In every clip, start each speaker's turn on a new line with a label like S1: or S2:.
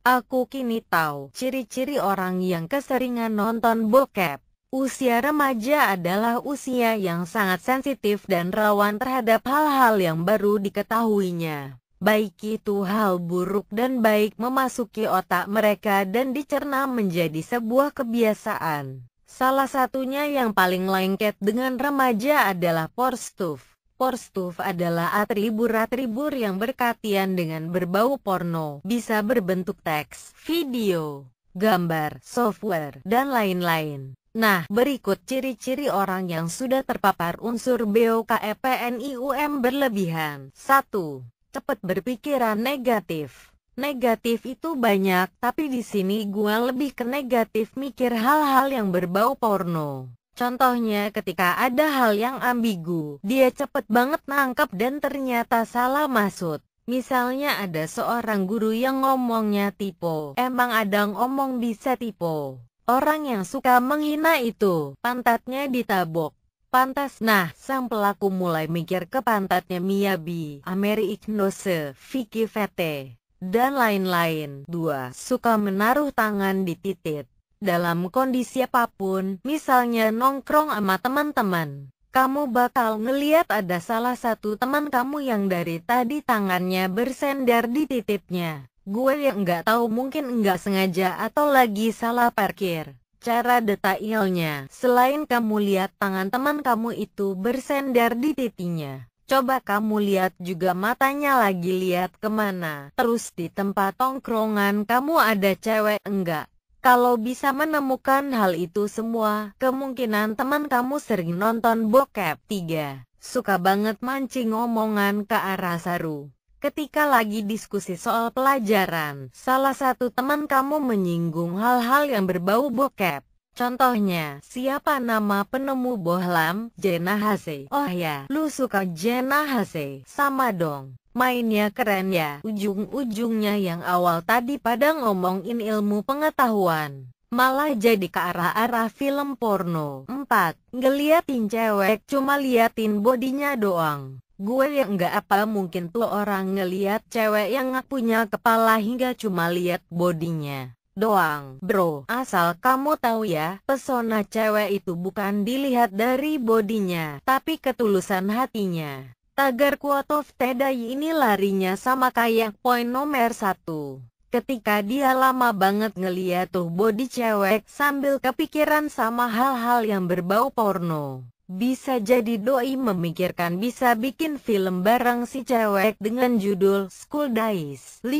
S1: Aku kini tahu ciri-ciri orang yang keseringan nonton bokep. Usia remaja adalah usia yang sangat sensitif dan rawan terhadap hal-hal yang baru diketahuinya. Baik itu hal buruk dan baik memasuki otak mereka dan dicerna menjadi sebuah kebiasaan. Salah satunya yang paling lengket dengan remaja adalah porstuf. Porstuf adalah atribur-atribur yang berkaitan dengan berbau porno, bisa berbentuk teks, video, gambar, software, dan lain-lain. Nah, berikut ciri-ciri orang yang sudah terpapar unsur BOKEPNIUM berlebihan. 1. Cepat berpikiran negatif. Negatif itu banyak, tapi di sini gua lebih ke negatif mikir hal-hal yang berbau porno. Contohnya ketika ada hal yang ambigu, dia cepet banget nangkep dan ternyata salah maksud. Misalnya ada seorang guru yang ngomongnya tipo, emang ada ngomong bisa tipo. Orang yang suka menghina itu, pantatnya ditabok. Pantas, nah, sang pelaku mulai mikir ke pantatnya Miyabi, Ameri Ignose, Vicky Vete, dan lain-lain. Dua, Suka menaruh tangan di titik dalam kondisi apapun, misalnya nongkrong sama teman-teman. Kamu bakal ngeliat ada salah satu teman kamu yang dari tadi tangannya bersender di titipnya. Gue yang nggak tahu mungkin nggak sengaja atau lagi salah parkir cara detailnya. Selain kamu lihat tangan teman kamu itu bersender di titinya. Coba kamu lihat juga matanya lagi lihat kemana. Terus di tempat tongkrongan kamu ada cewek enggak? Kalau bisa menemukan hal itu semua, kemungkinan teman kamu sering nonton bokep. 3. Suka banget mancing omongan ke arah Saru. Ketika lagi diskusi soal pelajaran, salah satu teman kamu menyinggung hal-hal yang berbau bokep. Contohnya, siapa nama penemu bohlam? Hase. Oh ya, lu suka Hase, sama dong. Mainnya keren ya. Ujung-ujungnya yang awal tadi pada ngomongin ilmu pengetahuan. Malah jadi ke arah-arah film porno. 4. Ngeliatin cewek cuma liatin bodinya doang. Gue yang nggak apa mungkin tuh orang ngeliat cewek yang gak punya kepala hingga cuma liat bodinya doang, bro. Asal kamu tahu ya, pesona cewek itu bukan dilihat dari bodinya, tapi ketulusan hatinya. Tagar Kuotov Tedai ini larinya sama kayak poin nomor satu. Ketika dia lama banget ngeliat tuh body cewek sambil kepikiran sama hal-hal yang berbau porno. Bisa jadi doi memikirkan bisa bikin film bareng si cewek dengan judul School Days 5.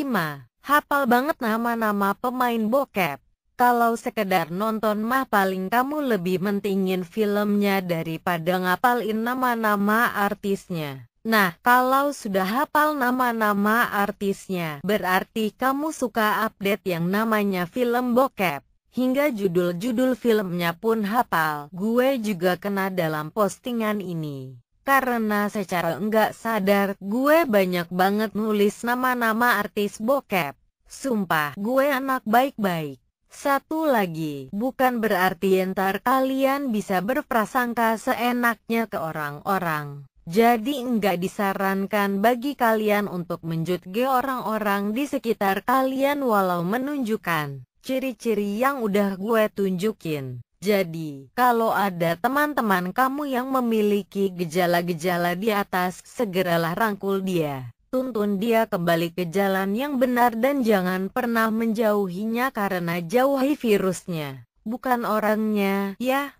S1: Hafal banget nama-nama pemain bokep. Kalau sekedar nonton mah paling kamu lebih mentingin filmnya daripada ngapalin nama-nama artisnya. Nah, kalau sudah hafal nama-nama artisnya, berarti kamu suka update yang namanya film bokep. Hingga judul-judul filmnya pun hafal. Gue juga kena dalam postingan ini. Karena secara enggak sadar, gue banyak banget nulis nama-nama artis bokep. Sumpah, gue anak baik-baik. Satu lagi, bukan berarti entar kalian bisa berprasangka seenaknya ke orang-orang. Jadi enggak disarankan bagi kalian untuk menjudge orang-orang di sekitar kalian walau menunjukkan ciri-ciri yang udah gue tunjukin. Jadi, kalau ada teman-teman kamu yang memiliki gejala-gejala di atas, segeralah rangkul dia. Tuntun dia kembali ke jalan yang benar dan jangan pernah menjauhinya karena jauhi virusnya, bukan orangnya, ya.